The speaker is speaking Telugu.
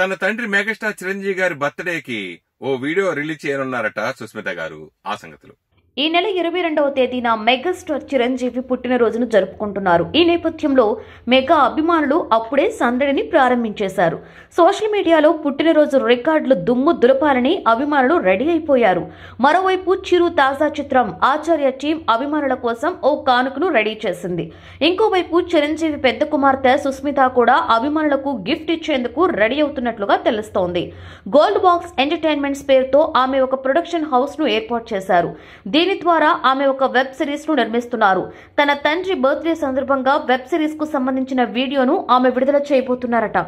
తన తండ్రి మెగాస్టార్ చిరంజీవి గారి బర్త్డేకి ఓ వీడియో రిలీజ్ చేయనున్నారట సుస్మిత గారు ఆ సంగతులు ఈ నెల ఇరవై రెండవ తేదీన మెగాస్టార్ చిరంజీవి పుట్టినరోజును జరుపుకుంటున్నారు ఈ నేపథ్యంలో మెగా అభిమానులు అప్పుడే సందడిని ప్రారంభించేశారు సోషల్ మీడియాలో పుట్టినరోజు రికార్డులు దుమ్ము దులపాలని అభిమానులు రెడీ అయిపోయారు మరోవైపు చిరు తాజా చిత్రం ఆచార్య టీం అభిమానుల కోసం ఓ కానుకను రెడీ చేసింది ఇంకోవైపు చిరంజీవి పెద్ద కుమార్తె సుస్మిత కూడా అభిమానులకు గిఫ్ట్ ఇచ్చేందుకు రెడీ అవుతున్నట్లుగా తెలుస్తోంది గోల్డ్ బాక్స్ ఎంటర్టైన్మెంట్స్ పేరుతో ఆమె ఒక ప్రొడక్షన్ హౌస్ ను ఏర్పాటు చేశారు దీని ద్వారా ఆమె ఒక వెబ్ సిరీస్ ను నిర్మిస్తున్నారు తన తండ్రి బర్త్డే సందర్భంగా వెబ్ సిరీస్ కు సంబంధించిన వీడియోను ఆమె విడుదల చేయబోతున్నారట